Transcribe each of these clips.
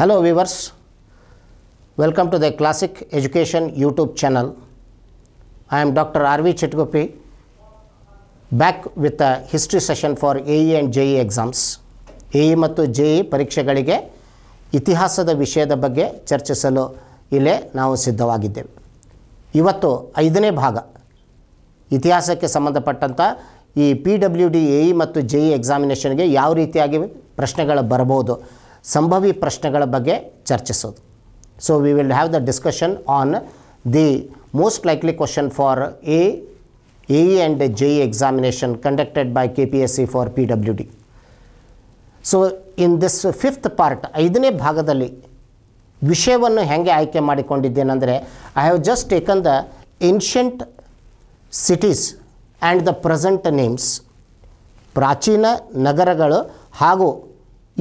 Hello viewers, welcome to the Classic Education YouTube channel. I am Dr. R.V. Chitgopi back with a history session for AE and JE exams. AE ಮತ್ತು JE ಇ ಪರೀಕ್ಷೆಗಳಿಗೆ ಇತಿಹಾಸದ ವಿಷಯದ ಬಗ್ಗೆ ಚರ್ಚಿಸಲು ಇಲ್ಲೇ ನಾವು ಸಿದ್ಧವಾಗಿದ್ದೇವೆ ಇವತ್ತು ಐದನೇ ಭಾಗ ಇತಿಹಾಸಕ್ಕೆ ಸಂಬಂಧಪಟ್ಟಂಥ ಈ P W D A E ಮತ್ತು ಜೆ ಇ ಎಕ್ಸಾಮಿನೇಷನ್ಗೆ ಯಾವ ರೀತಿಯಾಗಿ ಪ್ರಶ್ನೆಗಳು ಬರಬಹುದು ಸಂಭಾವ್ಯ ಪ್ರಶ್ನೆಗಳ ಬಗ್ಗೆ ಚರ್ಚಿಸೋದು so we will have the discussion on the most likely question for A A and J E examination conducted by K P S C for P W D so in this fifth part ಐದನೇ ಭಾಗದಲ್ಲಿ ವಿಷಯವನ್ನು ಹೇಗೆ ಆಯ್ಕೆ ಮಾಡಿಕೊಂಡಿದ್ದೇನೆಂದರೆ I have just taken the ancient cities and the present names ಪ್ರಾಚೀನ ನಗರಗಳು ಹಾಗೂ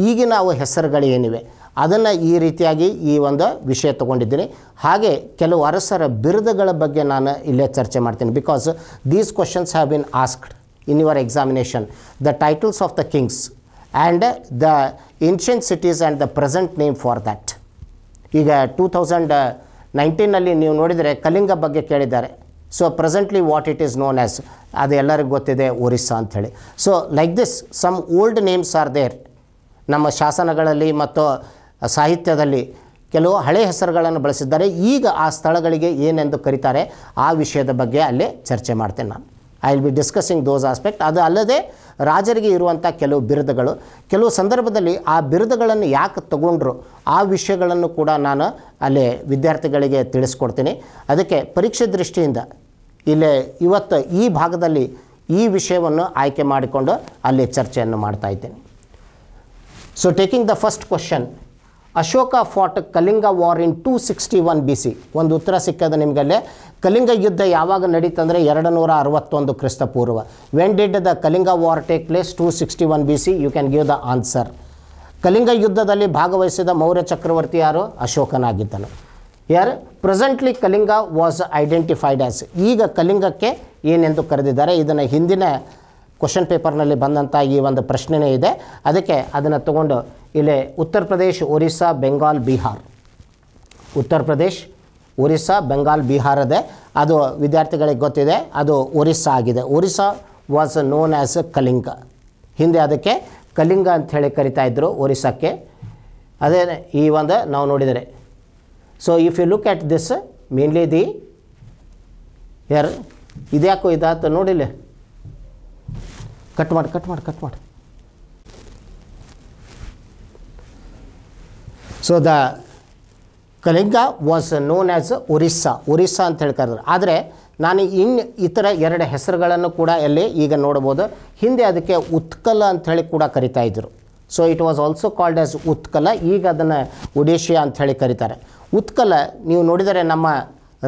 ಈಗಿನ ಅವು ಹೆಸರುಗಳೇನಿವೆ ಅದನ್ನು ಈ ರೀತಿಯಾಗಿ ಈ ಒಂದು ವಿಷಯ ತೊಗೊಂಡಿದ್ದೀನಿ ಹಾಗೆ ಕೆಲವು ಅರಸರ ಬಿರುದುಗಳ ಬಗ್ಗೆ ನಾನು ಇಲ್ಲೇ ಚರ್ಚೆ ಮಾಡ್ತೀನಿ because these questions have been asked in your examination the titles of the kings and the ancient cities and the present name for that ಈಗ ಟೂ ತೌಸಂಡ್ ನೈನ್ಟೀನಲ್ಲಿ ನೀವು ನೋಡಿದರೆ ಕಲಿಂಗ ಬಗ್ಗೆ ಕೇಳಿದ್ದಾರೆ so presently what it is known as ಅದು ಎಲ್ಲರಿಗೂ ಗೊತ್ತಿದೆ ಒರಿಸ್ಸಾ ಅಂಥೇಳಿ so like this some old names are there ನಮ್ಮ ಶಾಸನಗಳಲ್ಲಿ ಮತ್ತು ಸಾಹಿತ್ಯದಲ್ಲಿ ಕೆಲವು ಹಳೆ ಹೆಸರುಗಳನ್ನು ಬಳಸಿದ್ದಾರೆ ಈಗ ಆ ಸ್ಥಳಗಳಿಗೆ ಏನೆಂದು ಕರೀತಾರೆ ಆ ವಿಷಯದ ಬಗ್ಗೆ ಅಲ್ಲಿ ಚರ್ಚೆ ಮಾಡ್ತೇನೆ ನಾನು I will be discussing those aspect ಅದು ಅಲ್ಲದೆ ರಾಜರಿಗೆ ಇರುವಂಥ ಕೆಲವು ಬಿರುದುಗಳು ಕೆಲವು ಸಂದರ್ಭದಲ್ಲಿ ಆ ಬಿರುದುಗಳನ್ನು ಯಾಕೆ ತಗೊಂಡ್ರು ಆ ವಿಷಯಗಳನ್ನು ಕೂಡ ನಾನು ಅಲ್ಲಿ ವಿದ್ಯಾರ್ಥಿಗಳಿಗೆ ತಿಳಿಸ್ಕೊಡ್ತೀನಿ ಅದಕ್ಕೆ ಪರೀಕ್ಷೆ ದೃಷ್ಟಿಯಿಂದ ಇಲ್ಲೇ ಇವತ್ತು ಈ ಭಾಗದಲ್ಲಿ ಈ ವಿಷಯವನ್ನು ಆಯ್ಕೆ ಮಾಡಿಕೊಂಡು ಅಲ್ಲಿ ಚರ್ಚೆಯನ್ನು ಮಾಡ್ತಾ ಇದ್ದೇನೆ So taking the first question, Ashoka fought Kalinga war in two sixty one B C ಒಂದು ಉತ್ತರ ಸಿಕ್ಕದ ನಿಮಗಲ್ಲೇ ಕಲಿಂಗ ಯುದ್ಧ ಯಾವಾಗ ನಡೀತಂದರೆ ಎರಡು ನೂರ ಅರವತ್ತೊಂದು ಕ್ರಿಸ್ತಪೂರ್ವ when did the Kalinga war take place two sixty one B C you can give the answer Kalinga ಯುದ್ಧದಲ್ಲಿ ಭಾಗವಹಿಸಿದ ಮೌರ್ಯ ಚಕ್ರವರ್ತಿ ಯಾರು ಅಶೋಕನಾಗಿದ್ದನು ಯಾರು presently Kalinga was identified as ಈಗ ಕಲಿಂಗಕ್ಕೆ ಏನೆಂದು ಕರೆದಿದ್ದಾರೆ ಇದನ್ನು ಹಿಂದಿನ ಕ್ವಶನ್ ಪೇಪರ್ನಲ್ಲಿ ಬಂದಂಥ ಈ ಒಂದು ಪ್ರಶ್ನೆನೇ ಇದೆ ಅದಕ್ಕೆ ಅದನ್ನು ತಗೊಂಡು ಇಲ್ಲಿ ಉತ್ತರ ಪ್ರದೇಶ್ ಒರಿಸ್ಸಾ ಬೆಂಗಾಲ್ ಬಿಹಾರ್ ಉತ್ತರ ಪ್ರದೇಶ್ ಒರಿಸ್ಸಾ ಬೆಂಗಾಲ್ ಬಿಹಾರದೆ ಅದು ವಿದ್ಯಾರ್ಥಿಗಳಿಗೆ ಗೊತ್ತಿದೆ ಅದು ಒರಿಸ್ಸಾ ಆಗಿದೆ Orissa was known as Kalinga ಹಿಂದೆ ಅದಕ್ಕೆ ಕಲಿಂಗ ಕರಿತಾ ಇದ್ದರು ಒರಿಸ್ಸಾಕ್ಕೆ ಅದೇ ಈ ಒಂದು ನಾವು ನೋಡಿದರೆ so if you look at this mainly the ಯಾರು ಇದ್ಯಾಕೋ ಇದಾತ ನೋಡಿಲ್ಲ ಕಟ್ ಮಾಡಿ ಕಟ್ ಮಾಡಿ ಕಟ್ ಮಾಡಿ so the Kalinga was known as Orissa Orissa ಅಂತ ಹೇಳಿ ಕರೆದ್ರು ಆದರೆ ನಾನು ಇನ್ನು ಇತರ ಎರಡು ಹೆಸರುಗಳನ್ನು ಕೂಡ ಅಲ್ಲಿ ಈಗ ನೋಡ್ಬೋದು ಹಿಂದೆ ಅದಕ್ಕೆ ಉತ್ಕಲ ಅಂಥೇಳಿ ಕೂಡ ಕರಿತಾ ಇದ್ದರು so it was also called as Utkala ಈಗ ಅದನ್ನು ಒಡಿಶಿಯಾ ಅಂಥೇಳಿ ಕರೀತಾರೆ ಉತ್ಕಲ ನೀವು ನೋಡಿದರೆ ನಮ್ಮ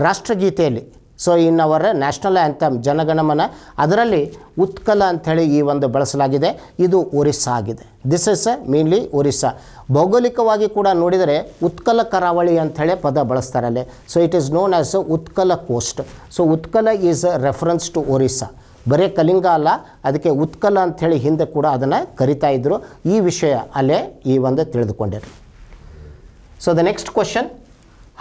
ರಾಷ್ಟ್ರಗೀತೆಯಲ್ಲಿ so in our national anthem Jana Gana Mana ಅದರಲ್ಲಿ ಉತ್ಕಲ ಅಂಥೇಳಿ ಈ ಒಂದು ಬಳಸಲಾಗಿದೆ ಇದು ಒರಿಸ್ಸಾ ಆಗಿದೆ ದಿಸ್ ಇಸ್ ಮೇನ್ಲಿ ಒರಿಸ್ಸಾ ಭೌಗೋಳಿಕವಾಗಿ ಕೂಡ ನೋಡಿದರೆ ಉತ್ಕಲ ಕರಾವಳಿ ಅಂಥೇಳಿ ಪದ ಬಳಸ್ತಾರೆ ಅಲ್ಲೇ so it is known as Utkala coast so Utkala is reference to Orissa ಬರೇ ಕಲಿಂಗ ಅಲ್ಲ ಅದಕ್ಕೆ ಉತ್ಕಲ ಅಂಥೇಳಿ ಹಿಂದೆ ಕೂಡ ಅದನ್ನು ಕರಿತಾ ಇದ್ದರು ಈ ವಿಷಯ ಅಲ್ಲೇ ಈ ಒಂದು ತಿಳಿದುಕೊಂಡಿರು so the next question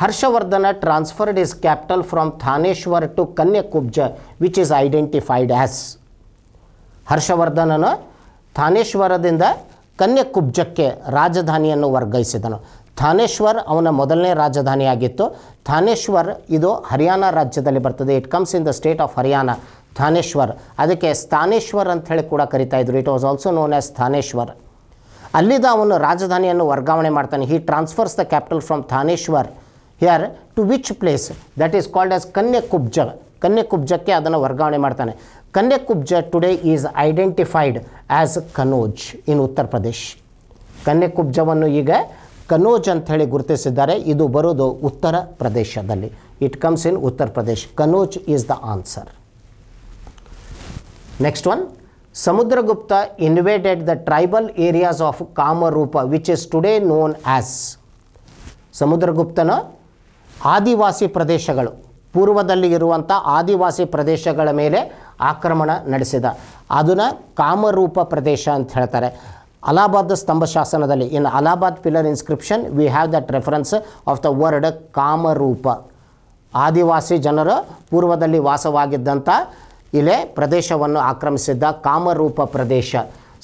Harshavardhana transferred his capital from Thaneshwar to Kanyakubja which is identified as. ಹರ್ಷವರ್ಧನನು ಥಾನೇಶ್ವರದಿಂದ ಕನ್ಯಕುಬ್ಜಕ್ಕೆ ರಾಜಧಾನಿಯನ್ನು ವರ್ಗಾಯಿಸಿದನು ಥಾನೇಶ್ವರ್ ಅವನ ಮೊದಲನೇ ರಾಜಧಾನಿಯಾಗಿತ್ತು ಥಾನೇಶ್ವರ್ ಇದು ಹರಿಯಾಣ ರಾಜ್ಯದಲ್ಲಿ ಬರ್ತದೆ it comes in the state of Haryana Thaneshwar ಅದಕ್ಕೆ ಸ್ಥಾನೇಶ್ವರ್ ಅಂತ ಹೇಳಿ ಕೂಡ ಕರಿತಾಯಿದ್ರು it was also known as Thaneshwar ಅಲ್ಲಿಂದ ಅವನು ರಾಜಧಾನಿಯನ್ನು ವರ್ಗಾವಣೆ ಮಾಡ್ತಾನೆ he transfers the capital from Thaneshwar here to which place that is called as Kanyakubja ಕನ್ಯೆ ಕುಬ್ಜಕ್ಕೆ ಅದನ್ನು ವರ್ಗಾವಣೆ ಮಾಡ್ತಾನೆ Kanyakubja today is identified as Kannauj in Uttar Pradesh ಕನ್ಯೆ ಕುಬ್ಜವನ್ನು ಈಗ ಕನೋಜ್ ಅಂತ ಹೇಳಿ ಗುರುತಿಸಿದ್ದಾರೆ ಇದು ಬರೋದು ಉತ್ತರ ಪ್ರದೇಶದಲ್ಲಿ it comes in Uttar Pradesh Kannauj is the answer next one Samudragupta invaded the tribal areas of Kamarupa which is today known as ಸಮುದ್ರಗುಪ್ತನ ಆದಿವಾಸಿ ಪ್ರದೇಶಗಳು ಪೂರ್ವದಲ್ಲಿ ಇರುವಂಥ ಆದಿವಾಸಿ ಪ್ರದೇಶಗಳ ಮೇಲೆ ಆಕ್ರಮಣ ನಡೆಸಿದ ಅದನ್ನು ಕಾಮರೂಪ ಪ್ರದೇಶ ಅಂತ ಹೇಳ್ತಾರೆ ಅಲಹಾಬಾದ್ ಸ್ತಂಭ ಶಾಸನದಲ್ಲಿ in Allahabad pillar inscription we have that reference of the word Kamarupa ಆದಿವಾಸಿ ಜನರು ಪೂರ್ವದಲ್ಲಿ ವಾಸವಾಗಿದ್ದಂಥ ಇಲೆ ಪ್ರದೇಶವನ್ನು ಆಕ್ರಮಿಸಿದ್ದ ಕಾಮರೂಪ ಪ್ರದೇಶ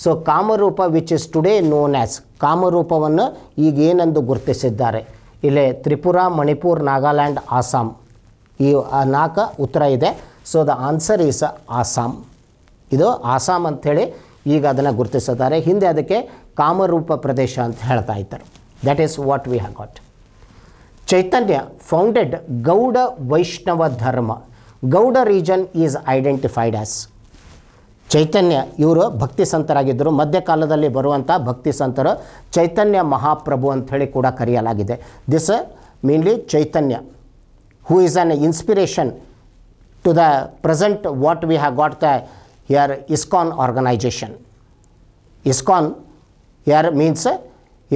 so Kamarupa which is today known as ಕಾಮರೂಪವನ್ನು ಈಗೇನೆಂದು ಗುರುತಿಸಿದ್ದಾರೆ ಇಲ್ಲಿ ತ್ರಿಪುರ ಮಣಿಪುರ್ ನಾಗಾಲ್ಯಾಂಡ್ ಆಸಾಮ್ ಈ ನಾಲ್ಕು ಉತ್ತರ ಇದೆ so the answer is Assam ಇದು ಆಸಾಮ್ ಅಂಥೇಳಿ ಈಗ ಅದನ್ನು ಗುರುತಿಸುತ್ತಾರೆ ಹಿಂದೆ ಅದಕ್ಕೆ ಕಾಮರೂಪ ಪ್ರದೇಶ ಅಂತ ಹೇಳ್ತಾ ಇದ್ದರು that is what we have got Chaitanya founded Gauda Vaishnava Dharma Gauda region is identified as Chaitanya ಇವರು ಭಕ್ತಿ ಸಂತರಾಗಿದ್ದರು ಮಧ್ಯಕಾಲದಲ್ಲಿ ಬರುವಂಥ ಭಕ್ತಿ ಸಂತರು ಚೈತನ್ಯ ಮಹಾಪ್ರಭು ಅಂಥೇಳಿ ಕೂಡ ಕರೆಯಲಾಗಿದೆ this mainly Chaitanya who is an inspiration to the present what we have got the uh ISKCON organisation ISKCON uh means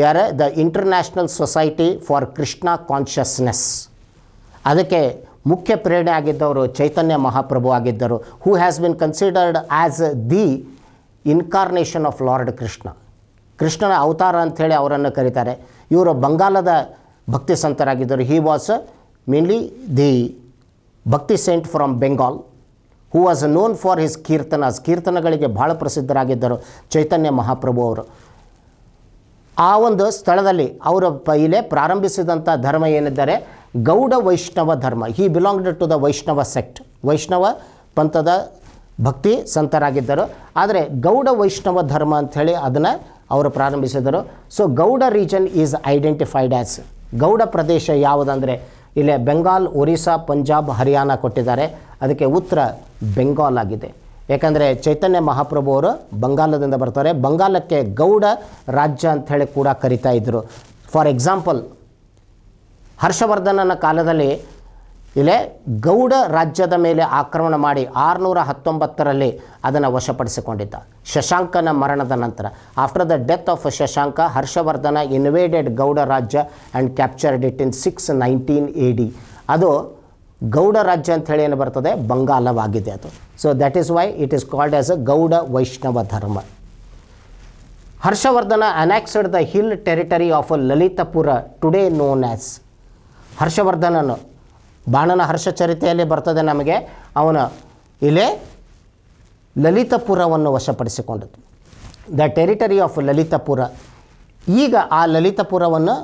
uh the international society for Krishna consciousness ಅದಕ್ಕೆ ಮುಖ್ಯ ಪ್ರೇರಣೆ ಆಗಿದ್ದವರು ಚೈತನ್ಯ ಮಹಾಪ್ರಭು ಆಗಿದ್ದರು who has been considered as the incarnation of lord Krishna ಕೃಷ್ಣನ ಅವತಾರ ಅಂಥೇಳಿ ಅವರನ್ನು ಕರೀತಾರೆ ಇವರು ಬಂಗಾಲದ ಭಕ್ತಿ ಸಂತರಾಗಿದ್ದರು he was mainly the bhakti saint from Bengal who was known for his kirtanas ಕೀರ್ತನಗಳಿಗೆ ಭಾಳ ಪ್ರಸಿದ್ಧರಾಗಿದ್ದರು ಚೈತನ್ಯ ಮಹಾಪ್ರಭು ಅವರು ಆ ಒಂದು ಸ್ಥಳದಲ್ಲಿ ಅವರು ಪೈಲೆ ಪ್ರಾರಂಭಿಸಿದಂಥ ಧರ್ಮ ಏನಿದ್ದಾರೆ Gauda Vaishnava Dharma he belonged to the Vaishnava sect Vaishnava ಪಂಥದ ಭಕ್ತಿ ಸಂತರಾಗಿದ್ದರು ಆದರೆ ಗೌಡ ವೈಷ್ಣವ ಧರ್ಮ ಅಂಥೇಳಿ ಅದನ್ನು ಅವರು ಪ್ರಾರಂಭಿಸಿದರು so Gauda region is identified as Gauda ಪ್ರದೇಶ ಯಾವುದಂದರೆ ಇಲ್ಲೇ ಬೆಂಗಾಲ್ ಒರಿಸ್ಸಾ ಪಂಜಾಬ್ ಹರಿಯಾಣ ಕೊಟ್ಟಿದ್ದಾರೆ ಅದಕ್ಕೆ ಉತ್ತರ ಬೆಂಗಾಲ್ ಆಗಿದೆ ಯಾಕಂದರೆ ಚೈತನ್ಯ ಮಹಾಪ್ರಭು ಅವರು ಬಂಗಾಲದಿಂದ ಬರ್ತಾರೆ ಬಂಗಾಲಕ್ಕೆ ಗೌಡ ರಾಜ್ಯ ಹೇಳಿ ಕೂಡ ಕರಿತಾ ಇದ್ದರು ಫಾರ್ ಎಕ್ಸಾಂಪಲ್ ಹರ್ಷವರ್ಧನನ ಕಾಲದಲ್ಲಿ ಇಲ್ಲೇ ಗೌಡ ರಾಜ್ಯದ ಮೇಲೆ ಆಕ್ರಮಣ ಮಾಡಿ ಆರುನೂರ ಹತ್ತೊಂಬತ್ತರಲ್ಲಿ ಅದನ್ನು ವಶಪಡಿಸಿಕೊಂಡಿದ್ದ ಶಶಾಂಕನ ಮರಣದ ನಂತರ after the death of Shashanka Harshavardhana invaded Gauda ರಾಜ್ಯ and captured it in six nineteen A D ಅದು ಗೌಡ ರಾಜ್ಯ ಅಂಥೇಳಿ ಏನು ಬರ್ತದೆ ಬಂಗಾಲವಾಗಿದೆ ಅದು so that is why it is called as a Gauda Vaishnava Dharma Harshavardhana annexed the hill territory of Lalitpur today known as ಹರ್ಷವರ್ಧನನು ಬಾಣನ ಹರ್ಷಚರಿತೆಯಲ್ಲಿ ಬರ್ತದೆ ನಮಗೆ ಅವನು ಇಲ್ಲೇ ಲಲಿತಪುರವನ್ನು ವಶಪಡಿಸಿಕೊಂಡದ್ದು ದ ಟೆರಿಟರಿ ಆಫ್ ಲಲಿತಪುರ ಈಗ ಆ ಲಲಿತಪುರವನ್ನು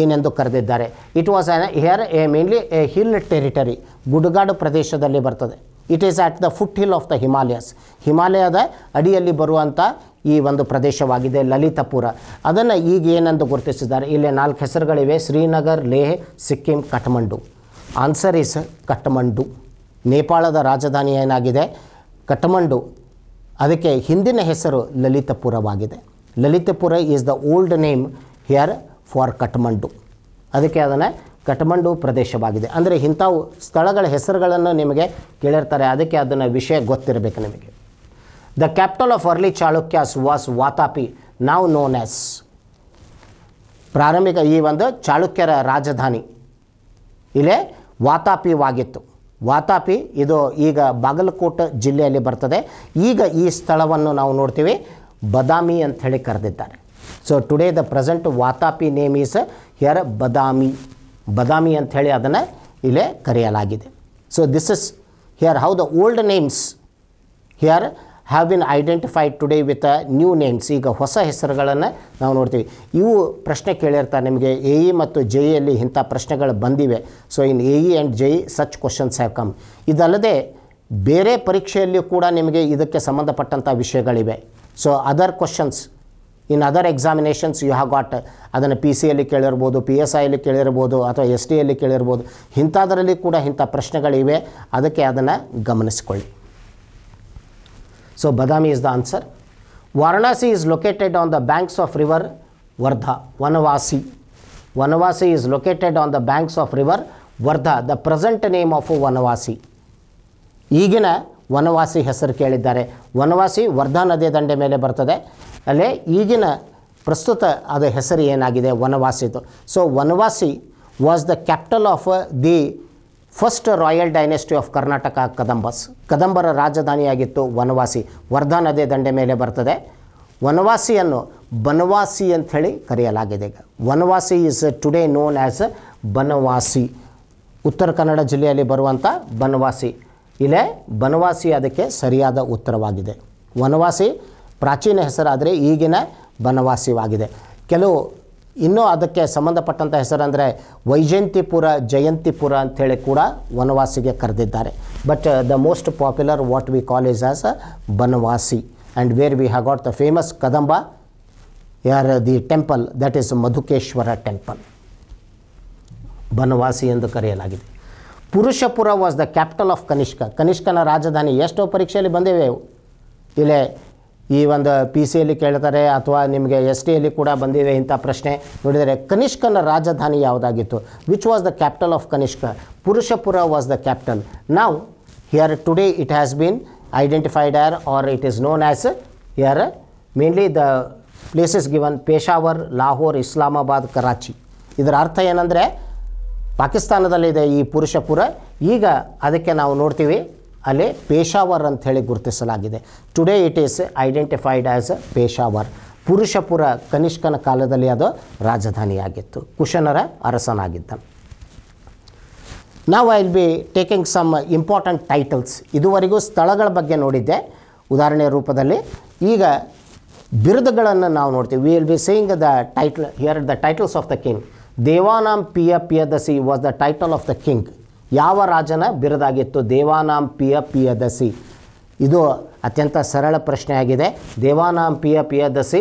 ಏನೆಂದು ಕರೆದಿದ್ದಾರೆ it was on here a mainly a hill territory ಗುಡ್ಗಾಡು ಪ್ರದೇಶದಲ್ಲಿ ಬರ್ತದೆ it is at the foot hill of the Himalayas ಹಿಮಾಲಯದ ಅಡಿಯಲ್ಲಿ ಬರುವಂಥ ಈ ಒಂದು ಪ್ರದೇಶವಾಗಿದೆ ಲಲಿತಪುರ ಅದನ್ನು ಈಗ ಏನೆಂದು ಗುರುತಿಸಿದ್ದಾರೆ ಇಲ್ಲಿ ನಾಲ್ಕು ಹೆಸರುಗಳಿವೆ ಶ್ರೀನಗರ್ ಲೇಹ್ ಸಿಕ್ಕಿಂ ಕಠ್ಮಂಡು ಆನ್ಸರ್ ಈಸ್ ಕಠ್ಮಂಡು ನೇಪಾಳದ ರಾಜಧಾನಿ ಏನಾಗಿದೆ ಕಠ್ಮಂಡು ಅದಕ್ಕೆ ಹಿಂದಿನ ಹೆಸರು ಲಲಿತಪುರವಾಗಿದೆ Lalitpur is the old name here for Kathmandu ಅದಕ್ಕೆ ಅದನ್ನು ಕಠ್ಮಂಡು ಪ್ರದೇಶವಾಗಿದೆ ಅಂದರೆ ಇಂಥವು ಸ್ಥಳಗಳ ಹೆಸರುಗಳನ್ನು ನಿಮಗೆ ಕೇಳಿರ್ತಾರೆ ಅದಕ್ಕೆ ಅದನ್ನು ವಿಷಯ ಗೊತ್ತಿರಬೇಕು ನಿಮಗೆ the capital of early Chalukyas was Vatapi ನಾವು ನೋನ್ ಎಸ್ ಪ್ರಾರಂಭಿಕ ಈ ಒಂದು ಚಾಳುಕ್ಯರ ರಾಜಧಾನಿ ಇಲ್ಲೇ ವಾತಾಪಿವಾಗಿತ್ತು ವಾತಾಪಿ ಇದು ಈಗ ಬಾಗಲಕೋಟೆ ಜಿಲ್ಲೆಯಲ್ಲಿ ಬರ್ತದೆ ಈಗ ಈ ಸ್ಥಳವನ್ನು ನಾವು ನೋಡ್ತೀವಿ ಬದಾಮಿ ಅಂಥೇಳಿ ಕರೆದಿದ್ದಾರೆ so today the present Vatapi name is here Badami Badami ಅಂಥೇಳಿ ಅದನ್ನು ಇಲ್ಲೇ ಕರೆಯಲಾಗಿದೆ so this is here how the old names here have been identified today with new names ಈಗ ಹೊಸ ಹೆಸರುಗಳನ್ನು ನಾವು ನೋಡ್ತೀವಿ ಇವು ಪ್ರಶ್ನೆ ಕೇಳಿರ್ತಾರೆ ನಿಮಗೆ ಎ ಇ ಮತ್ತು ಜೆ ಇಯಲ್ಲಿ ಇಂಥ ಪ್ರಶ್ನೆಗಳು ಬಂದಿವೆ so in A E and J E such questions have come ಇದಲ್ಲದೆ ಬೇರೆ ಪರೀಕ್ಷೆಯಲ್ಲಿಯೂ ಕೂಡ ನಿಮಗೆ ಇದಕ್ಕೆ ಸಂಬಂಧಪಟ್ಟಂಥ ವಿಷಯಗಳಿವೆ so other questions in other examinations you have got ಅದನ್ನು ಪಿ ಸಿಯಲ್ಲಿ ಕೇಳಿರ್ಬೋದು ಪಿ ಎಸ್ ಐಯಲ್ಲಿ ಕೇಳಿರ್ಬೋದು ಅಥವಾ ಎಸ್ ಟಿ ಎಲ್ಲಿ ಕೇಳಿರ್ಬೋದು ಇಂಥದ್ರಲ್ಲಿ ಕೂಡ ಇಂಥ ಪ್ರಶ್ನೆಗಳಿವೆ ಅದಕ್ಕೆ ಅದನ್ನು ಗಮನಿಸಿಕೊಳ್ಳಿ so Badami is the answer Varanasi is located on the banks of river Varada Vanavasi Vanavasi is located on the banks of river Varada the present name of Vanavasi ಈಗಿನ ವನವಾಸಿ ಹೆಸರು ಕೇಳಿದ್ದಾರೆ ವನವಾಸಿ ವರ್ಧಾ ನದಿಯ ದಂಡೆ ಮೇಲೆ ಬರ್ತದೆ ಅಲ್ಲೇ ಈಗಿನ ಪ್ರಸ್ತುತ ಅದ ಹೆಸರು ಏನಾಗಿದೆ ವನವಾಸಿದು so Vanavasi was the capital of the first royal dynasty of Karnataka Kadambas ಕದಂಬರ ರಾಜಧಾನಿಯಾಗಿತ್ತು ವನವಾಸಿ ವರ್ಧಾ ನದಿ ದಂಡೆ ಮೇಲೆ ಬರ್ತದೆ ವನವಾಸಿಯನ್ನು ಬನವಾಸಿ ಅಂಥೇಳಿ ಕರೆಯಲಾಗಿದೆ ಈಗ Vanavasi is today known as Banavasi Uttara Kannada ಜಿಲ್ಲೆಯಲ್ಲಿ ಬರುವಂಥ ಬನವಾಸಿ ಇಲ್ಲೇ ಬನವಾಸಿ ಅದಕ್ಕೆ ಸರಿಯಾದ ಉತ್ತರವಾಗಿದೆ ವನವಾಸಿ ಪ್ರಾಚೀನ ಹೆಸರಾದರೆ ಈಗಿನ ಬನವಾಸಿವಾಗಿದೆ ಕೆಲವು ಇನ್ನೂ ಅದಕ್ಕೆ ಸಂಬಂಧಪಟ್ಟಂಥ ಹೆಸರಂದರೆ ವೈಜಯಂತಿಪುರ ಜಯಂತಿಪುರ ಅಂಥೇಳಿ ಕೂಡ ವನವಾಸಿಗೆ ಕರೆದಿದ್ದಾರೆ but the most popular what we college as a Banavasi and where we have got the famous Kadamba uh the temple that is Madhukeshwara temple Banavasi ಎಂದು ಕರೆಯಲಾಗಿದೆ Purushapura was the capital of Kanishka ಕನಿಷ್ಕನ ರಾಜಧಾನಿ ಎಷ್ಟೋ ಪರೀಕ್ಷೆಯಲ್ಲಿ ಬಂದಿವೆ ಇಲ್ಲೇ ಈ ಒಂದು ಪಿ ಸಿಯಲ್ಲಿ ಕೇಳ್ತಾರೆ ಅಥವಾ ನಿಮಗೆ ಎಸ್ ಟಿಯಲ್ಲಿ ಕೂಡ ಬಂದಿದೆ ಇಂಥ ಪ್ರಶ್ನೆ ನೋಡಿದರೆ ಕನಿಷ್ಕನ ರಾಜಧಾನಿ ಯಾವುದಾಗಿತ್ತು which was the capital of Kanishka Purushapura was the capital ನಾವು here today it has been identified are are it is known as here mainly the places given Peshawar Lahore Islamabad Karachi ಇದರ ಅರ್ಥ ಏನಂದರೆ ಪಾಕಿಸ್ತಾನದಲ್ಲಿದೆ ಈ ಪುರುಷಪುರ ಈಗ ಅದಕ್ಕೆ ನಾವು ನೋಡ್ತೀವಿ ಅಲ್ಲಿ ಪೇಶಾವರ್ ಹೇಳಿ ಗುರುತಿಸಲಾಗಿದೆ today it is identified as Peshawar Purushapura ಕನಿಷ್ಕನ ಕಾಲದಲ್ಲಿ ಅದು ರಾಜಧಾನಿಯಾಗಿತ್ತು ಕುಶನರ ಅರಸನಾಗಿದ್ದ ನಾವು I will be taking some important titles ಇದುವರೆಗೂ ಸ್ಥಳಗಳ ಬಗ್ಗೆ ನೋಡಿದ್ದೆ ಉದಾಹರಣೆ ರೂಪದಲ್ಲಿ ಈಗ ಬಿರುದುಗಳನ್ನು ನಾವು ನೋಡ್ತೀವಿ we will be saying the title here the titles of the king ಪಿ Piya Piyadasi was the title of the king ಯಾವ ರಾಜನ ಬಿರುದಾಗಿತ್ತು ದೇವಾನಾಂ ಪಿಯ ಪಿಯದಸಿ ಇದು ಅತ್ಯಂತ ಸರಳ ಪ್ರಶ್ನೆಯಾಗಿದೆ ಪಿಯ ಪಿಯದಸಿ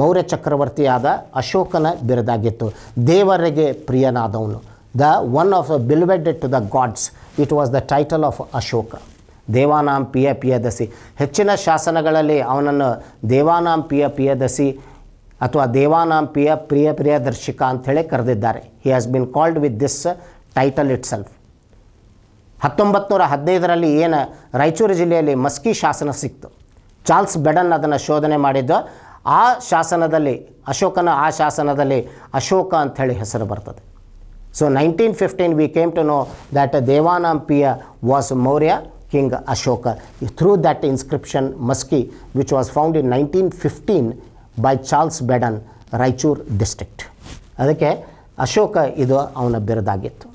ಮೌರ್ಯ ಚಕ್ರವರ್ತಿಯಾದ ಅಶೋಕನ ಬಿರುದಾಗಿತ್ತು ದೇವರಿಗೆ ಪ್ರಿಯನಾದವನು the one of beloved to the gods it was the title of Ashoka Devanam Piya Piyadasi ಹೆಚ್ಚಿನ ಶಾಸನಗಳಲ್ಲಿ ಅವನನ್ನು ದೇವಾನಾಂ ಪಿಯ ಪಿಯದಸಿ ಅಥವಾ ದೇವಾನಾಂ ಪಿಯ ಪ್ರಿಯ ಪ್ರಿಯದರ್ಶಿಕ ಅಂಥೇಳಿ ಕರೆದಿದ್ದಾರೆ he has been called with this title itself ಹತ್ತೊಂಬತ್ತು ಹದಿನೈದರಲ್ಲಿ ಏನು ರಾಯಚೂರು ಜಿಲ್ಲೆಯಲ್ಲಿ ಮಸ್ಕಿ ಶಾಸನ ಸಿಕ್ತು ಚಾರ್ಲ್ಸ್ ಬೆಡನ್ ಅದನ್ನು ಶೋಧನೆ ಮಾಡಿದ್ದು ಆ ಶಾಸನದಲ್ಲಿ ಅಶೋಕನ ಆ ಶಾಸನದಲ್ಲಿ ಅಶೋಕ ಅಂಥೇಳಿ ಹೆಸರು ಬರ್ತದೆ so nineteen fifteen we came to know that Devanampiya was Maurya king Ashoka through that inscription Maski which was found in nineteen fifteen by Charles Beadon Raichur district ಅದಕ್ಕೆ ಅಶೋಕ ಇದು ಅವನ ಬಿರದಾಗಿತ್ತು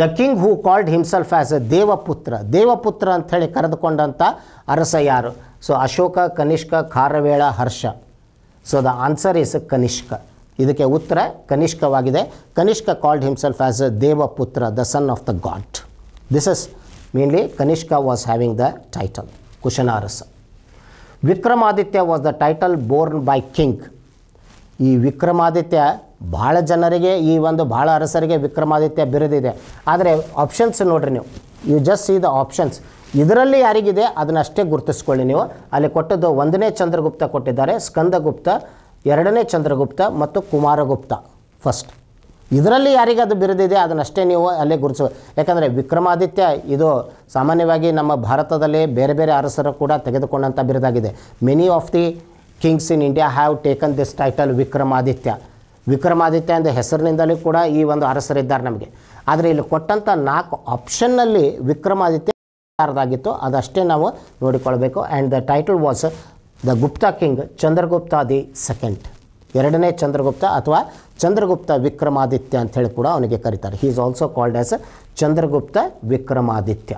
the king who called himself as a Devaputra Devaputra ಅಂಥೇಳಿ ಕರೆದುಕೊಂಡಂಥ ಅರಸ ಯಾರು so Ashoka Kanishka Kharavela Harsha so the answer is Kanishka ಇದಕ್ಕೆ ಉತ್ತರ ಕನಿಷ್ಕವಾಗಿದೆ Kanishka called himself as a Devaputra the sun of the god this is mainly Kanishka was having the title Kushana ಅರಸ Vikramaditya was the title born by king ಈ ವಿಕ್ರಮಾದಿತ್ಯ ಭಾಳ ಜನರಿಗೆ ಈ ಒಂದು ಭಾಳ ಅರಸರಿಗೆ ವಿಕ್ರಮಾದಿತ್ಯ ಬಿರಿದಿದೆ ಆದರೆ ಆಪ್ಷನ್ಸ್ ನೋಡಿರಿ ನೀವು you just see the options ಇದರಲ್ಲಿ ಯಾರಿಗಿದೆ ಅದನ್ನಷ್ಟೇ ಗುರುತಿಸ್ಕೊಳ್ಳಿ ನೀವು ಅಲ್ಲಿ ಕೊಟ್ಟದ್ದು ಒಂದನೇ ಚಂದ್ರಗುಪ್ತ ಕೊಟ್ಟಿದ್ದಾರೆ ಸ್ಕಂದಗುಪ್ತ ಎರಡನೇ ಚಂದ್ರಗುಪ್ತ ಮತ್ತು ಕುಮಾರಗುಪ್ತ ಫಸ್ಟ್ ಇದರಲ್ಲಿ ಯಾರಿಗೆ ಅದು ಬಿರಿದಿದೆ ಅದನ್ನಷ್ಟೇ ನೀವು ಅಲ್ಲೇ ಗುರುತಿಸ ಯಾಕಂದರೆ ವಿಕ್ರಮಾದಿತ್ಯ ಇದು ಸಾಮಾನ್ಯವಾಗಿ ನಮ್ಮ ಭಾರತದಲ್ಲಿ ಬೇರೆ ಬೇರೆ ಅರಸರು ಕೂಡ ತೆಗೆದುಕೊಂಡಂಥ ಬಿರುದಾಗಿದೆ many of the kings in India have taken this title Vikramaditya Vikramaditya ಎಂದ ಹೆಸರಿನಿಂದಲೂ ಕೂಡ ಈ ಒಂದು ಅರಸರಿದ್ದಾರೆ ನಮಗೆ ಆದರೆ ಇಲ್ಲಿ ಕೊಟ್ಟಂಥ ನಾಲ್ಕು ಆಪ್ಷನ್ನಲ್ಲಿ ವಿಕ್ರಮಾದಿತ್ಯದಾಗಿತ್ತು ಅದಷ್ಟೇ ನಾವು ನೋಡಿಕೊಳ್ಬೇಕು and the title was the Gupta king Chandragupta the second ಎರಡನೇ ಚಂದ್ರಗುಪ್ತ ಅಥವಾ ಚಂದ್ರಗುಪ್ತ ವಿಕ್ರಮಾದಿತ್ಯ ಅಂಥೇಳಿ ಕೂಡ ಅವನಿಗೆ ಕರೀತಾರೆ he is also called as Chandragupta Vikramaditya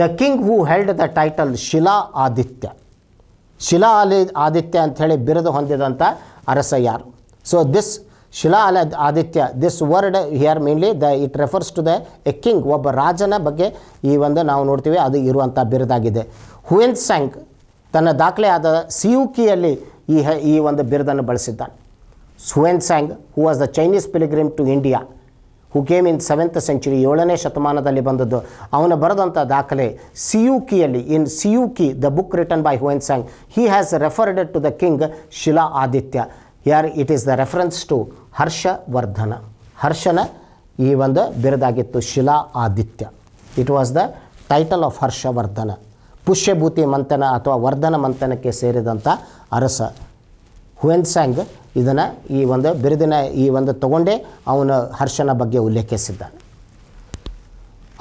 the king who held the title Shila Aditya ಶಿಲಾ ಅಲಿ ಆದಿತ್ಯ ಅಂಥೇಳಿ ಬಿರುದು ಹೊಂದಿದಂಥ ಅರಸ ಯಾರು ಸೊ ದಿಸ್ ಶಿಲಾ ಅಲ Aditya this word here mainly the it refers to the a king ಒಬ್ಬ ರಾಜನ ಬಗ್ಗೆ ಈ ಒಂದು ನಾವು ನೋಡ್ತೀವಿ ಅದು ಇರುವಂಥ ಬಿರುದಾಗಿದೆ ಹುಯನ್ ಸ್ಯಾಂಗ್ ತನ್ನ ದಾಖಲೆ ಆದ ಸಿಯುಕಿಯಲ್ಲಿ ಈ ಈ ಒಂದು ಬಿರದನ್ನು ಬಳಸಿದ್ದಾನೆ Hiuen Tsang who was the Chinese pilgrim to India who came in seventh century ಏಳನೇ ಶತಮಾನದಲ್ಲಿ ಬಂದದ್ದು ಅವನು ಬರೆದಂಥ ದಾಖಲೆ ಸಿಯುಕಿಯಲ್ಲಿ in Siyuki the book written by Hiuen Tsang he has referred to the king Shila Aditya ಯಾರ್ it is the reference to Harshavardhana ಹರ್ಷನ ಈ ಒಂದು ಬಿರುದಾಗಿತ್ತು Shila Aditya it was the title of Harshavardhana Pushyabhuti ಮಂಥನ ಅಥವಾ ವರ್ಧನ ಮಂಥನಕ್ಕೆ ಸೇರಿದಂಥ ಅರಸ ಹುವೆನ್ಸ್ಯಾಂಗ್ ಇದನ್ನು ಈ ಒಂದು ಬಿರುದಿನ ಈ ಒಂದು ತಗೊಂಡೇ ಅವನ ಹರ್ಷನ ಬಗ್ಗೆ ಉಲ್ಲೇಖಿಸಿದ್ದಾನೆ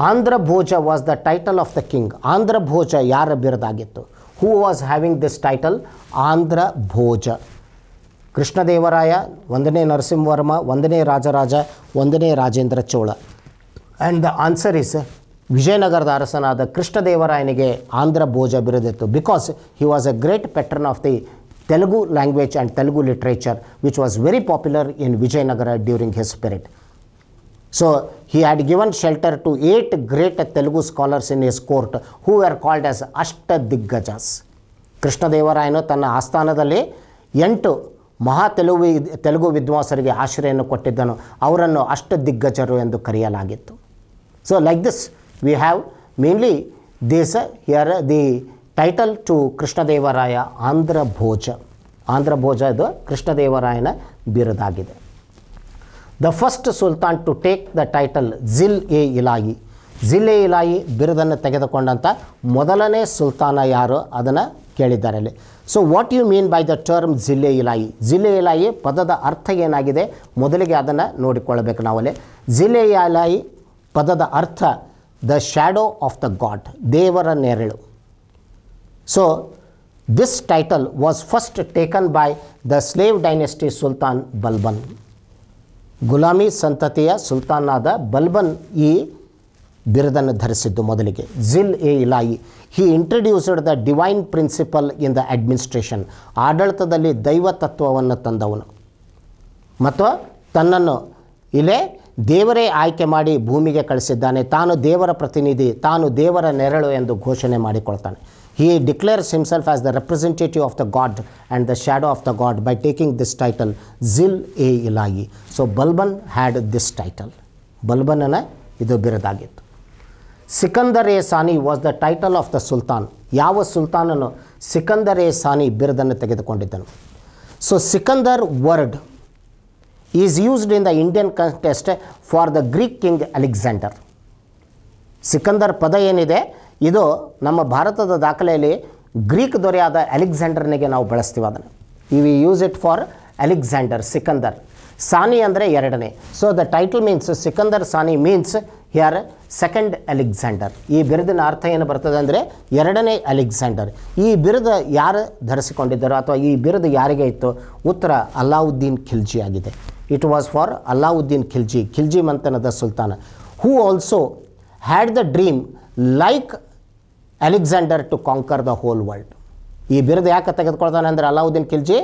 Andhra Bhoja was the title of the king Andhra Bhoja ಯಾರ ಬಿರುದಾಗಿತ್ತು who was having this title Andhra Bhoja Krishnadevaraya ಒಂದನೇ ನರಸಿಂಹವರ್ಮ ಒಂದನೇ ರಾಜರಾಜ ಒಂದನೇ Rajendra Chola and the answer is ವಿಜಯನಗರದ ಅರಸನಾದ ಕೃಷ್ಣದೇವರಾಯನಿಗೆ ಆಂಧ್ರ ಭೋಜ ಬಿರುದಿತ್ತು because he was a great patron of the Telugu language and Telugu literature, which was very popular in Vijayanagara during his period. So he had given shelter to eight great Telugu scholars in his court who were called as Krishna Ashtaddiggajas. ಕೃಷ್ಣದೇವರಾಯನು ತನ್ನ ಆಸ್ಥಾನದಲ್ಲಿ ಎಂಟು ಮಹಾ ತೆಲುಗು ತೆಲುಗು ವಿದ್ವಾಂಸರಿಗೆ ಆಶ್ರಯವನ್ನು ಕೊಟ್ಟಿದ್ದನು ಅವರನ್ನು ಅಷ್ಟ ದಿಗ್ಗಜರು ಎಂದು ಕರೆಯಲಾಗಿತ್ತು So, like this, we have mainly ದೇಶ here, the title to Krishnadevaraya Andhra Bhoja Andhra Bhoja ಇದು ಕೃಷ್ಣದೇವರಾಯನ ಬಿರುದಾಗಿದೆ the first sultan to take the title Zil e Ilahi Zil e Ilahi ಬಿರುದನ್ನು ತೆಗೆದುಕೊಂಡಂಥ ಮೊದಲನೇ ಸುಲ್ತಾನ ಯಾರು ಅದನ್ನು ಕೇಳಿದ್ದಾರೆ ಅಲ್ಲಿ so what you mean by the term Zille Ilahi ಜಿಲ್ಲೆ ಇಲಾಯಿ ಪದದ ಅರ್ಥ ಏನಾಗಿದೆ ಮೊದಲಿಗೆ ಅದನ್ನು ನೋಡಿಕೊಳ್ಳಬೇಕು ನಾವಲ್ಲಿ ಜಿಲ್ಲೆ ಇಲಾಯಿ ಪದದ ಅರ್ಥ the shadow of the God ದೇವರ ನೆರಳು so this title was first taken by the slave dynasty sultan Balban ಗುಲಾಮಿ ಸಂತತಿಯ ಸುಲ್ತಾನ್ ಆದ ಬಲ್ಬನ್ ಈ ಬಿರುದನ್ನು ಧರಿಸಿದ್ದು ಮೊದಲಿಗೆ Zil e Ilahi he introduced the divine principle in the administration ಆಡಳಿತದಲ್ಲಿ ದೈವ ತತ್ವವನ್ನು ತಂದವನು ಮತ್ತು ತನ್ನನ್ನು ಇಲ್ಲೇ ದೇವರೇ ಆಯ್ಕೆ ಮಾಡಿ ಭೂಮಿಗೆ ಕಳಿಸಿದ್ದಾನೆ ತಾನು ದೇವರ ಪ್ರತಿನಿಧಿ ತಾನು ದೇವರ ನೆರಳು ಎಂದು ಘೋಷಣೆ ಮಾಡಿಕೊಳ್ತಾನೆ He declares himself as the representative of the God and the shadow of the God by taking this title Zil E Ilahi. So Balban had this title. ಬಲ್ಬನನ ಇದು ಬಿರುದಾಗಿತ್ತು Sikandar e Sani was the title of the sultan ಯಾವ ಸುಲ್ತಾನನು ಸಿಕಂದರ್ ಎ ಸಾನಿ ಬಿರುದನ್ನು ತೆಗೆದುಕೊಂಡಿದ್ದನು so Sikandar word is used in the Indian context for the Greek king Alexander Sikandar ಪದ ಏನಿದೆ ಇದು ನಮ್ಮ ಭಾರತದ ದಾಖಲೆಯಲ್ಲಿ ಗ್ರೀಕ್ ದೊರೆಯಾದ ಅಲೆಕ್ಸಾಂಡರ್ನಿಗೆ ನಾವು ಬಳಸ್ತೀವಿ ಅದನ್ನು we use it for Alexander Sikandar Sani ಅಂದರೆ ಎರಡನೇ so the title means Sikandar Sani means here second Alexander ಈ ಬಿರುದಿನ ಅರ್ಥ ಏನು ಬರ್ತದೆ ಅಂದರೆ ಎರಡನೇ ಅಲೆಕ್ಸಾಂಡರ್ ಈ ಬಿರುದು ಯಾರು ಧರಿಸಿಕೊಂಡಿದ್ದರು ಅಥವಾ ಈ ಬಿರುದು ಯಾರಿಗೆ ಇತ್ತು ಉತ್ತರ ಅಲ್ಲಾವುದ್ದೀನ್ ಖಿಲ್ಜಿ ಆಗಿದೆ it was for Alauddin Khilji Khilji ಮಂತನದ ಸುಲ್ತಾನ who also had the dream like Alexander to conquer the whole world ಈ ಬಿರುದು ಯಾಕೆ ತೆಗೆದುಕೊಳ್ತಾನೆ ಅಂದರೆ ಅಲಾವುದ್ದೀನ್ ಖಿಲ್ಜಿ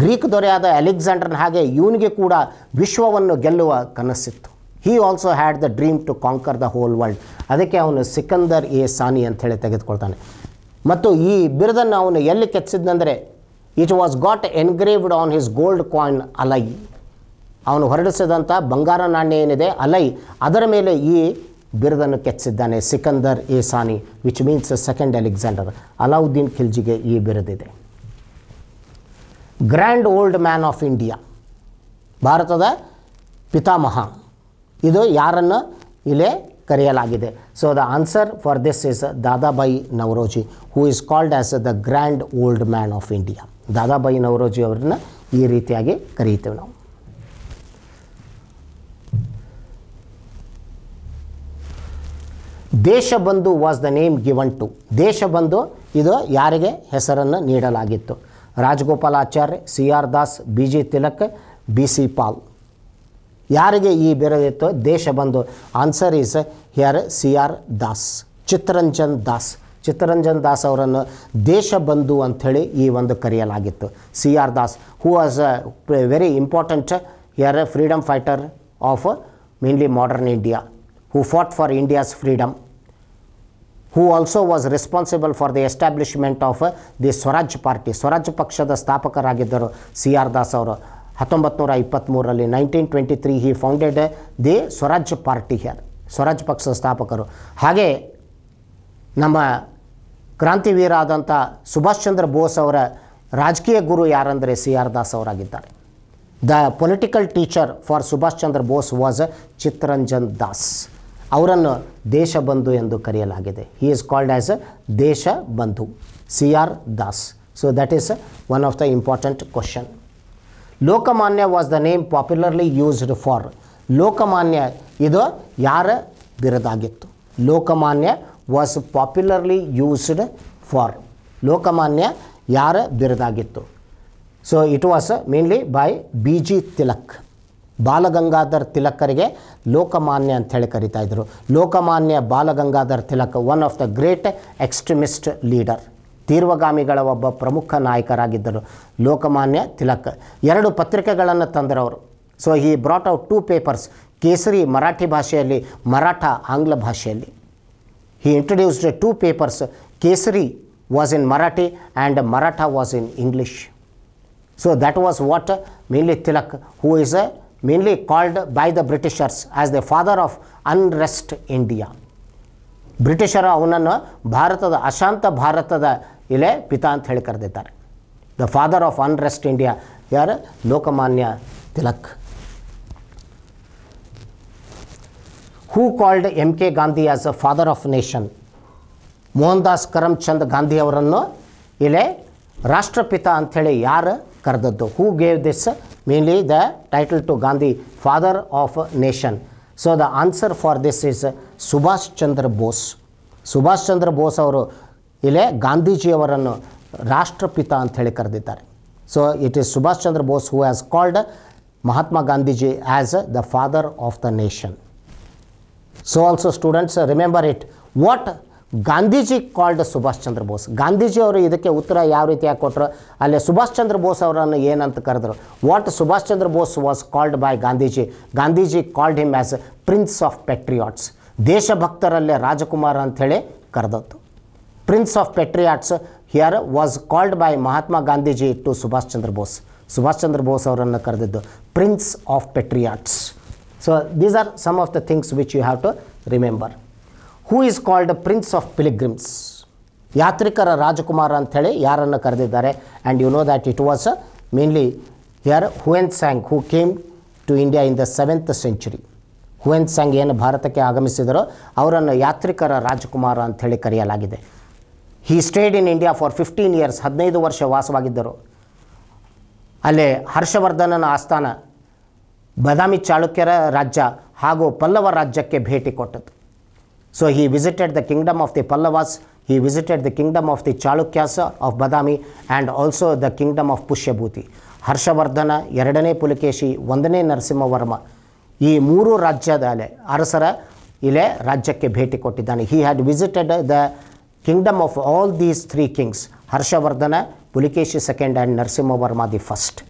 ಗ್ರೀಕ್ ದೊರೆಯಾದ ಅಲೆಕ್ಸಾಂಡರ್ನ ಹಾಗೆ ಇವನಿಗೆ ಕೂಡ ವಿಶ್ವವನ್ನು ಗೆಲ್ಲುವ ಕನಸಿತ್ತು he also had the dream to conquer the whole world ಅದಕ್ಕೆ ಅವನು ಸಿಕಂದರ್ ಎ ಸಾನಿ ಅಂತ ಹೇಳಿ ತೆಗೆದುಕೊಳ್ತಾನೆ ಮತ್ತು ಈ ಬಿರುದನ್ನು ಅವನು ಎಲ್ಲಿ ಕೆತ್ತಿಸಿದ್ನೆಂದರೆ it was got engraved on his gold coin ಅಲೈ ಅವನು ಹೊರಡಿಸಿದಂಥ ಬಂಗಾರ ನಾಣ್ಯ ಏನಿದೆ ಅಲೈ ಅದರ ಮೇಲೆ ಈ ಬಿರುದನ್ನು ಕೆತ್ತಿಸಿದ್ದಾನೆ Sikandar e Sani which means second Alexander Alauddin ಖಿಲ್ಜಿಗೆ ಈ ಬಿರುದಿದೆ grand old man of India ಭಾರತದ ಪಿತಾಮಹ ಇದು ಯಾರನ್ನು ಇಲ್ಲೇ ಕರೆಯಲಾಗಿದೆ so the answer for this is Dadabhai Naoroji who is called as the grand old man of India Dadabhai Naoroji ಅವರನ್ನು ಈ ರೀತಿಯಾಗಿ ಕರೆಯುತ್ತೇವೆ ನಾವು Deshbandhu was the name given to Deshbandhu ಇದು ಯಾರಿಗೆ ಹೆಸರನ್ನು ನೀಡಲಾಗಿತ್ತು Rajagopalachari C R Das B G Tilak B C Pal ಯಾರಿಗೆ ಈ ದೇಶ Deshbandhu answer is here C R Das Chittaranjan Das Chittaranjan Das ಅವರನ್ನು ದೇಶಬಂಧು ಅಂಥೇಳಿ ಈ ಒಂದು ಕರೆಯಲಾಗಿತ್ತು C R Das who was a very important here freedom fighter of mainly modern India who fought for India's freedom who also was responsible for the establishment of the Swarajya party Swaraj ಪಕ್ಷದ ಸ್ಥಾಪಕರಾಗಿದ್ದರು C R Das ಅವರು ಹತ್ತೊಂಬತ್ತು ನೂರ ಇಪ್ಪತ್ತ್ಮೂರರಲ್ಲಿ nineteen twenty three he founded the Swarajya party here Swaraj ಪಕ್ಷದ ಸ್ಥಾಪಕರು ಹಾಗೆ ನಮ್ಮ ಕ್ರಾಂತಿವೀರಾದಂಥ ಸುಭಾಷ್ ಚಂದ್ರ ಬೋಸ್ ಅವರ ರಾಜಕೀಯ ಗುರು ಯಾರಂದರೆ ಸಿ ಆರ್ ದಾಸ್ ಅವರಾಗಿದ್ದಾರೆ the political teacher for Subhash Chandra Bose was Chittaranjan Das ಅವರನ್ನು ದೇಶ ಬಂಧು ಎಂದು ಕರೆಯಲಾಗಿದೆ he is called as a Desh Bandhu C R Das so that is one of the important question Lokmanya was the name popularly used for Lokmanya ಇದು ಯಾರ ಬಿರದಾಗಿತ್ತು Lokmanya was popularly used for Lokmanya ಯಾರ ಬಿರದಾಗಿತ್ತು so it was mainly by B G Tilak Balgangadhar ತಿಲಕರಿಗೆ ಲೋಕಮಾನ್ಯ ಅಂತ ಹೇಳಿ ಕರಿತಾ ಇದ್ದರು Lokmanya Balgangadhar Tilak one of the great extremist leader ತೀರ್ವಗಾಮಿಗಳ ಒಬ್ಬ ಪ್ರಮುಖ ನಾಯಕರಾಗಿದ್ದರು ಲೋಕಮಾನ್ಯ ತಿಲಕ್ ಎರಡು ಪತ್ರಿಕೆಗಳನ್ನು ತಂದರು ಅವರು ಸೊ ಈ ಬ್ರಾಟ್ ಔಟ್ ಟೂ ಪೇಪರ್ಸ್ ಕೇಸರಿ ಮರಾಠಿ ಭಾಷೆಯಲ್ಲಿ ಮರಾಠ ಆಂಗ್ಲ ಭಾಷೆಯಲ್ಲಿ he introduced two papers Kesari was in Marathi and Maratha was in English so that was what mainly Tilak who is a mainly called by the Britishers as the father of unrest India. ಬ್ರಿಟಿಷರು ಅವನನ್ನು ಭಾರತದ ಅಶಾಂತ ಭಾರತದ ಇಲೆ ಪಿತಾ ಅಂತ ಹೇಳಿ ಕರೆದಿದ್ದಾರೆ the father of unrest India ಯಾರು Lokmanya Tilak who called M K Gandhi as a father of nation Mohan Das Karamchand Gandhi ಅವರನ್ನು ಇಲೆ ರಾಷ್ಟ್ರಪಿತ ಅಂಥೇಳಿ ಯಾರು ಕರೆದದ್ದು who gave this mainly the title to Gandhi, father of nation. So the answer for this is Subhash Chandra Bose. Subhash Chandra Bose or Gandhi Ji avaranu Rashtra Pita anthelikarditare. So it is Subhash Chandra Bose who has called Mahatma Gandhi Ji as the father of the nation. So also students remember it. What Gandhiji called Subhash Chandra Bose Gandhiji ಅವರು ಇದಕ್ಕೆ ಉತ್ತರ ಯಾವ ರೀತಿಯಾಗಿ ಕೊಟ್ಟರು ಅಲ್ಲಿ ಸುಭಾಷ್ ಚಂದ್ರ ಬೋಸ್ ಅವರನ್ನು ಏನಂತ ಕರೆದ್ರು what Subhash Chandra Bose was called by Gandhiji Gandhiji called him as prince of patriots ದೇಶಭಕ್ತರಲ್ಲೇ ರಾಜಕುಮಾರ ಅಂಥೇಳಿ ಕರೆದದ್ದು prince of patriots here was called by Mahatma Gandhiji to Subhash Chandra Bose Subhash Chandra Bose ಅವರನ್ನು ಕರೆದಿದ್ದು prince of patriots so these are some of the things which you have to remember who is called prince of pilgrims ಯಾತ್ರಿಕರ ರಾಜಕುಮಾರ ಅಂಥೇಳಿ ಯಾರನ್ನು ಕರೆದಿದ್ದಾರೆ and you know that it was mainly here Hiuen Tsang who came to India in the seventh century Hiuen Tsang ಏನು ಭಾರತಕ್ಕೆ ಆಗಮಿಸಿದರೋ ಅವರನ್ನು ಯಾತ್ರಿಕರ ರಾಜಕುಮಾರ ಅಂಥೇಳಿ ಕರೆಯಲಾಗಿದೆ he stayed in India for fifteen years ಹದಿನೈದು ವರ್ಷ ವಾಸವಾಗಿದ್ದರು ಅಲ್ಲೇ ಹರ್ಷವರ್ಧನನ ಆಸ್ಥಾನ ಬದಾಮಿ ಚಾಳುಕ್ಯರ ರಾಜ್ಯ ಹಾಗೂ ಪಲ್ಲವ ರಾಜ್ಯಕ್ಕೆ ಭೇಟಿ ಕೊಟ್ಟದ್ದು So he visited the kingdom of the Pallavas, he visited the kingdom of the Chalukyas of Badami and also the kingdom of Pushyabhuti. Harshvardhan ಎರಡನೇ ಪುಲಿಕೇಶಿ ಒಂದನೇ ನರಸಿಂಹವರ್ಮ ಈ ಮೂರು ರಾಜ್ಯದಲ್ಲೇ ಅರಸರ ಇಲ್ಲೇ ರಾಜ್ಯಕ್ಕೆ ಭೇಟಿ ಕೊಟ್ಟಿದ್ದಾನೆ he had visited the kingdom of all these three kings Harshavardhana Pulakeshi second and Narasimhavarma the first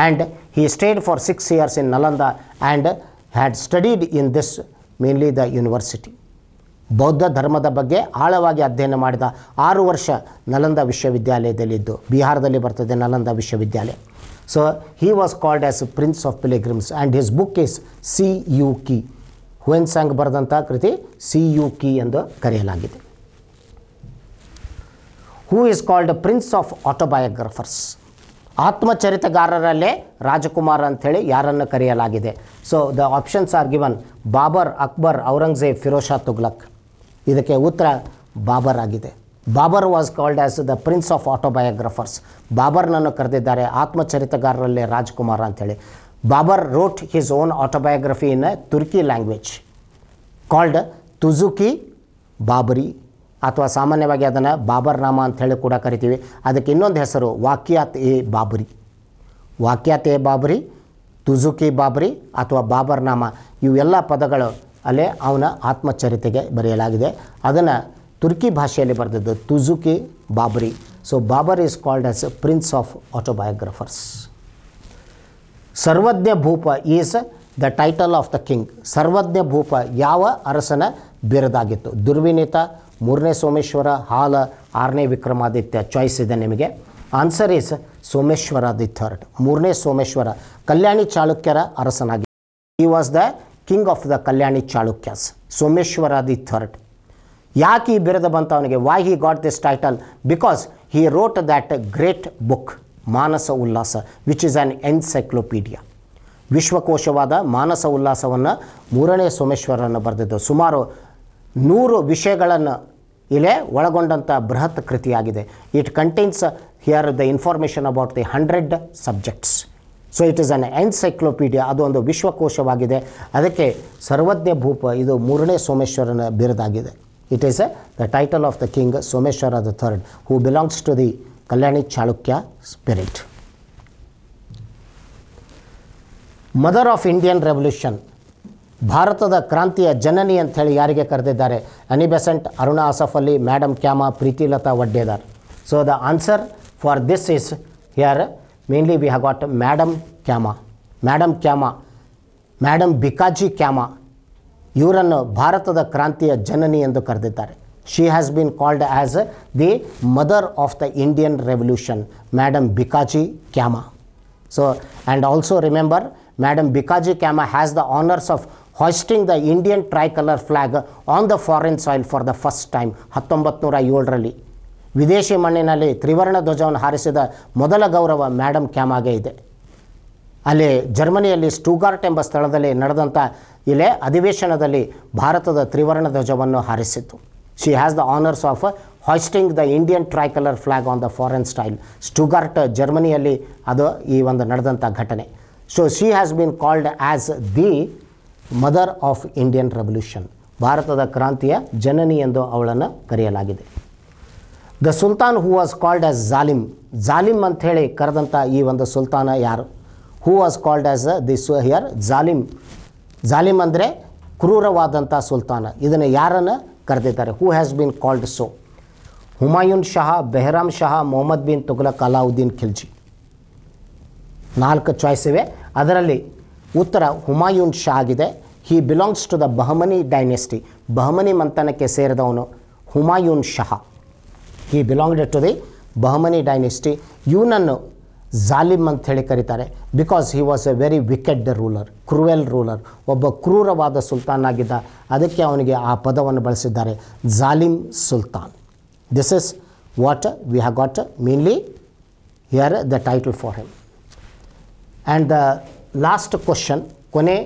and he stayed for six years in Nalanda and had studied in this mainly the university ಬೌದ್ಧ ಧರ್ಮದ ಬಗ್ಗೆ ಆಳವಾಗಿ ಅಧ್ಯಯನ ಮಾಡಿದ ಆರು ವರ್ಷ ನಲಂದ ವಿಶ್ವವಿದ್ಯಾಲಯದಲ್ಲಿದ್ದು ಬಿಹಾರದಲ್ಲಿ ಬರ್ತದೆ ನಲಂದ ವಿಶ್ವವಿದ್ಯಾಲಯ so he was called as prince of pilgrims and his book is Si Yu Ki Hiuen Tsang ಬರೆದಂಥ ಕೃತಿ ಸಿ ಯು ಕಿ ಎಂದು ಕರೆಯಲಾಗಿದೆ who is called prince of autobiographers ಆತ್ಮಚರಿತಗಾರರಲ್ಲೇ ರಾಜಕುಮಾರ್ ಅಂಥೇಳಿ ಯಾರನ್ನು ಕರೆಯಲಾಗಿದೆ so the options are given Babur Akbar Aurangzeb Firozshah Tughlaq ಇದಕ್ಕೆ ಉತ್ತರ ಬಾಬರ್ ಆಗಿದೆ Babur was called as the prince of autobiographers ಬಾಬರ್ನನ್ನು ಕರೆದಿದ್ದಾರೆ ಆತ್ಮಚರಿತಗಾರರಲ್ಲಿ ರಾಜ್ಕುಮಾರ್ ಅಂಥೇಳಿ Babur wrote his own autobiography in Turki language called Tuzuki Baburi ಅಥವಾ ಸಾಮಾನ್ಯವಾಗಿ ಅದನ್ನು ಬಾಬರ್ನಾಮ ಅಂಥೇಳಿ ಕೂಡ ಕರಿತೀವಿ ಅದಕ್ಕೆ ಇನ್ನೊಂದು ಹೆಸರು ವಾಕ್ಯಾತ್ ಎ ಬಾಬರಿ ವಾಕ್ಯಾತ್ ಎ ಬಾಬರಿ ತುಜುಕಿ ಬಾಬರಿ ಅಥವಾ ನಾಮ ಇವೆಲ್ಲ ಪದಗಳು ಅಲ್ಲೇ ಅವನ ಆತ್ಮಚರಿತೆಗೆ ಬರೆಯಲಾಗಿದೆ ಅದನ್ನು ತುರ್ಕಿ ಭಾಷೆಯಲ್ಲಿ ಬರೆದದ್ದು Tuzuki Baburi so Babur is called as prince of autobiographers Sarvajna Bhupa is the title of the king Sarvajna Bhupa ಯಾವ ಅರಸನ ಬಿರದಾಗಿತ್ತು ದುರ್ವಿನೀತ ಮೂರನೇ ಸೋಮೇಶ್ವರ ಹಾಲ ಆರನೇ ವಿಕ್ರಮಾದಿತ್ಯ ಚಾಯ್ಸ್ ಇದೆ ನಿಮಗೆ answer is Someshwara the third ಮೂರನೇ ಸೋಮೇಶ್ವರ ಕಲ್ಯಾಣಿ ಚಾಲುಕ್ಯರ ಅರಸನಾಗಿ ಈ was the king of the Kalyani Chalukyas Someshwara the third ಯಾಕೆ ಈ ಬಿರದ ಬಂತ ಅವನಿಗೆ why he got this title because he wrote that great book Manasa Ullasa which is an encyclopaedia ವಿಶ್ವಕೋಶವಾದ ಮಾನಸ ಉಲ್ಲಾಸವನ್ನು ಮೂರನೇ ಸೋಮೇಶ್ವರನ್ನು ಬರೆದಿದ್ದು ಸುಮಾರು ನೂರು ವಿಷಯಗಳನ್ನು ಇಲ್ಲೇ ಒಳಗೊಂಡಂಥ ಬೃಹತ್ ಕೃತಿಯಾಗಿದೆ it contains here the information about the hundred subjects so it is an encyclopaedia ಅದು ಒಂದು ವಿಶ್ವಕೋಶವಾಗಿದೆ ಅದಕ್ಕೆ ಸರ್ವಜ್ಞ ಭೂಪ ಇದು ಮೂರನೇ ಸೋಮೇಶ್ವರನ ಬಿರದಾಗಿದೆ it is the title of the king Someshwara the third who belongs to the Kalyani Chalukya spirit mother of Indian revolution ಭಾರತದ ಕ್ರಾಂತಿಯ ಜನನಿ ಹೇಳಿ ಯಾರಿಗೆ ಕರೆದಿದ್ದಾರೆ Annie Besant Aruna Aruna Asaf Ali madam Cama Pritilata Waddedar so the answer for this is here mainly we have got Madam Kama, Madam Kama, Madam Bikaji Kama. ಇವರನ್ನು ಭಾರತದ ಕ್ರಾಂತಿಯ ಜನನಿ ಎಂದು ಕರೆದಿದ್ದಾರೆ she has been called as the mother of the Indian revolution madam Bhikaji Cama so and also remember madam Bhikaji Cama has the honours of hoisting the Indian tricolour flag on the foreign soil for the first time ಹತ್ತೊಂಬತ್ತು ನೂರ ಏಳರಲ್ಲಿ ವಿದೇಶಿ ಮಣ್ಣಿನಲ್ಲಿ ತ್ರಿವರ್ಣ ಧ್ವಜವನ್ನು ಹಾರಿಸಿದ ಮೊದಲ ಗೌರವ ಮ್ಯಾಡಮ್ ಕ್ಯಾಮಾಗೆ ಇದೆ ಅಲ್ಲಿ ಜರ್ಮನಿಯಲ್ಲಿ ಸ್ಟೂಗಾರ್ಟ್ ಎಂಬ ಸ್ಥಳದಲ್ಲಿ ನಡೆದಂಥ ಇಲೆ ಅಧಿವೇಶನದಲ್ಲಿ ಭಾರತದ ತ್ರಿವರ್ಣ ಧ್ವಜವನ್ನು ಹಾರಿಸಿತು she has the honours of hoisting the Indian tricolour flag on the foreign style Stuttgart ಜರ್ಮನಿಯಲ್ಲಿ ಅದು ಈ ಒಂದು ನಡೆದಂಥ ಘಟನೆ so she has been called as the mother of Indian revolution ಭಾರತದ ಕ್ರಾಂತಿಯ ಜನನಿ ಎಂದು ಅವಳನ್ನು ಕರೆಯಲಾಗಿದೆ the sultan who was called as ಜಾಲಿಮ್ ಜಾಲಿಮ್ ಹೇಳಿ ಕರೆದಂಥ ಈ ಒಂದು ಸುಲ್ತಾನ ಯಾರು who was called as the ಸು ಹಿಯರ್ ಜಾಲಿಮ್ ಜಾಲಿಮ್ ಅಂದರೆ ಕ್ರೂರವಾದಂಥ ಸುಲ್ತಾನ ಇದನ್ನು ಯಾರನ್ನು ಕರೆದಿದ್ದಾರೆ who has been called so Humayun Shah Bahram Shah Mohammad bin Tughlaq Alauddin Khilji ನಾಲ್ಕು ಚಾಯ್ಸ್ ಇವೆ ಅದರಲ್ಲಿ ಉತ್ತರ ಹುಮಾಯೂನ್ ಶಾ ಆಗಿದೆ he belongs to the Bahmani dynasty Bahmani ಮಂಥನಕ್ಕೆ ಸೇರಿದವನು Humayun Shah he belonged to the Bahmani dynasty ಇವನನ್ನು ಜಾಲಿಮ್ ಅಂತ ಹೇಳಿ ಕರೀತಾರೆ because he was a very wicked ruler cruel ruler ಒಬ್ಬ ಕ್ರೂರವಾದ ಸುಲ್ತಾನ್ ಆಗಿದ್ದ ಅದಕ್ಕೆ ಅವನಿಗೆ ಆ ಪದವನ್ನು ಬಳಸಿದ್ದಾರೆ ಜಾಲಿಮ್ ಸುಲ್ತಾನ್ this is what we have got mainly here the title for him and the last question ಕೊನೆ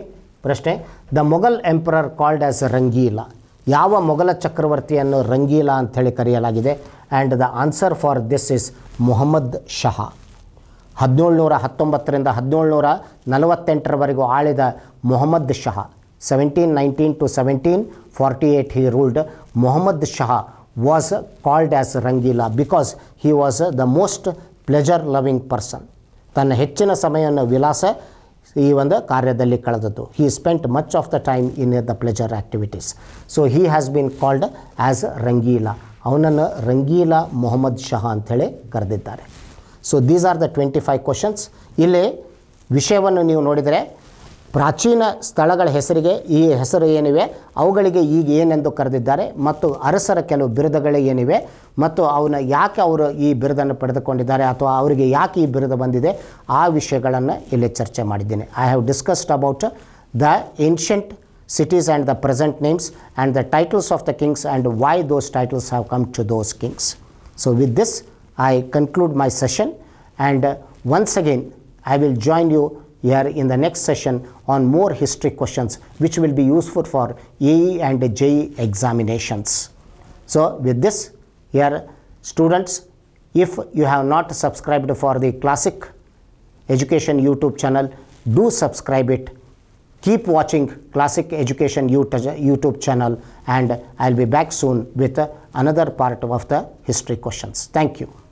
ಪ್ರಶ್ನೆ the Mughal emperor called as Rangeela ಯಾವ ಮೊಘಲ ಚಕ್ರವರ್ತಿಯನ್ನು ರಂಗೀಲಾ ಹೇಳಿ ಕರೆಯಲಾಗಿದೆ and the answer for this is Mohammad Shah ಹದಿನೇಳುನೂರ ಹತ್ತೊಂಬತ್ತರಿಂದ ಹದಿನೇಳುನೂರ ನಲವತ್ತೆಂಟರವರೆಗೂ ಆಳಿದ Mohammad Shah seventeen nineteen to seventeen forty eight he ruled Mohammad Shah was called as Rangeela because he was the most pleasure loving person ತನ್ನ ಹೆಚ್ಚಿನ ಸಮಯವನ್ನು ವಿಲಾಸ ಈ ಒಂದು ಕಾರ್ಯದಲ್ಲಿ ಕಳೆದದ್ದು he spent much of the time in the pleasure activities so he has been called as Rangeela ಅವನನ್ನು ರಂಗೀಲಾ ಮೊಹಮ್ಮದ್ ಶಹ ಅಂಥೇಳಿ ಕರೆದಿದ್ದಾರೆ so these are the twenty five questions ಇಲ್ಲಿ ವಿಷಯವನ್ನು ನೀವು ನೋಡಿದರೆ ಪ್ರಾಚೀನ ಸ್ಥಳಗಳ ಹೆಸರಿಗೆ ಈ ಹೆಸರು ಏನಿವೆ ಅವುಗಳಿಗೆ ಈಗ ಏನೆಂದು ಕರೆದಿದ್ದಾರೆ ಮತ್ತು ಅರಸರ ಕೆಲವು ಬಿರುದಗಳು ಏನಿವೆ ಮತ್ತು ಅವನ ಯಾಕೆ ಅವರು ಈ ಬಿರುದನ್ನು ಪಡೆದುಕೊಂಡಿದ್ದಾರೆ ಅಥವಾ ಅವರಿಗೆ ಯಾಕೆ ಈ ಬಿರುದು ಬಂದಿದೆ ಆ ವಿಷಯಗಳನ್ನು ಇಲ್ಲಿ ಚರ್ಚೆ ಮಾಡಿದ್ದೇನೆ I have discussed about the ancient cities and the present names and the titles of the kings and why those titles have come to those kings so with this I conclude my session and once again I will join you here in the next session on more history questions which will be useful for EE and JE examinations. So with this here students if you have not subscribed for the classic education YouTube channel do subscribe it. Keep watching classic education YouTube channel and I'll be back soon with another part of the history questions. Thank you.